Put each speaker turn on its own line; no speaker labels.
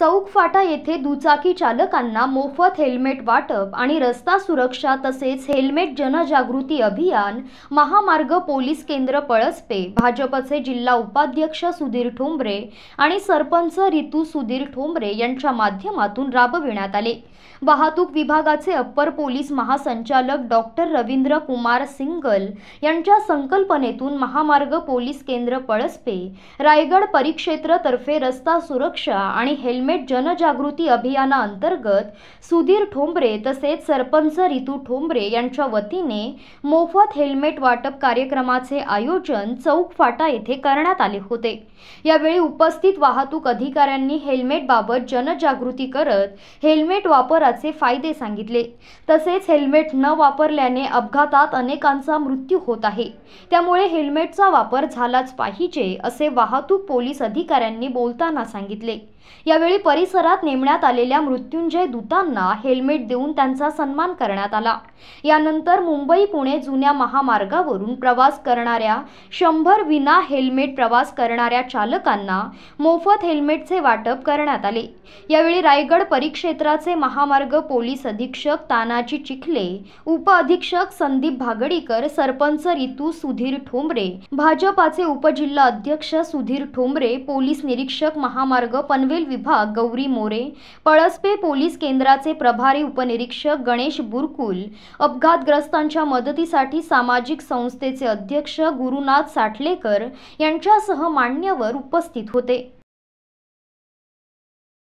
चौक फाटा येथे दुचाकी चालकांना मोफत हेल्मेट वाटप आणि रस्ता सुरक्षा तसेच हेल्मेट जनजागृती अभियान महामार्ग पोलीस केंद्र पळसपे भाजपचे जिल्हा उपाध्यक्ष सुधीर ठोंबरे आणि सरपंच रितू सुधीर ठोंबरे यांच्या माध्यमातून राबविण्यात आले वाहतूक विभागाचे अप्पर पोलीस महासंचालक डॉक्टर रवींद्र कुमार सिंगल यांच्या संकल्पनेतून महामार्ग पोलीस केंद्र पळसपे रायगड परिक्षेत्रतर्फे रस्ता सुरक्षा आणि हेल्मेट हेल्मेट जनजागृती अभियानाअंतर्गत सुधीर ठोंबरे तसेच सरपंच रितू ठोंबरे यांच्या वतीने मोफत हेल्मेट वाटप कार्यक्रमाचे आयोजन चौक फाटा येथे करण्यात आले होते यावेळी उपस्थित वाहतूक अधिकाऱ्यांनी हेल्मेटबाबत जनजागृती करत हेल्मेट वापराचे फायदे सांगितले तसेच हेल्मेट न वापरल्याने अपघातात अनेकांचा मृत्यू होत आहे त्यामुळे हेल्मेटचा वापर झालाच पाहिजे असे वाहतूक पोलीस अधिकाऱ्यांनी बोलताना सांगितले यावेळी परिसरात नेमण्यात आलेल्या मृत्युंजय दूतांना हेल्मेट देऊन त्यांचा सन्मान करण्यात आला यानंतर मुंबई पुणे जुन्या महामार्गावरून प्रवास करणाऱ्या शंभर विना हेल्मेट प्रवास करणाऱ्या चालकांना मोफत हेल्मेटचे वाटप करण्यात आले यावेळी रायगड परिक्षेत्राचे महामार्ग पोलीस अधीक्षक तानाजी चिखले उपअधीक्षक संदीप भागडीकर सरपंच रितू सुधीर ठोंबरे भाजपाचे उपजिल्हा अध्यक्ष सुधीर ठोंबरे पोलीस निरीक्षक महामार्ग पनवेल विभाग गौरी मोरे पळसपे पोलीस केंद्राचे प्रभारी उपनिरीक्षक गणेश बुरकुल अपघातग्रस्तांच्या मदतीसाठी सामाजिक संस्थेचे अध्यक्ष गुरुनाथ साठलेकर यांच्यासह मान्यवर उपस्थित होते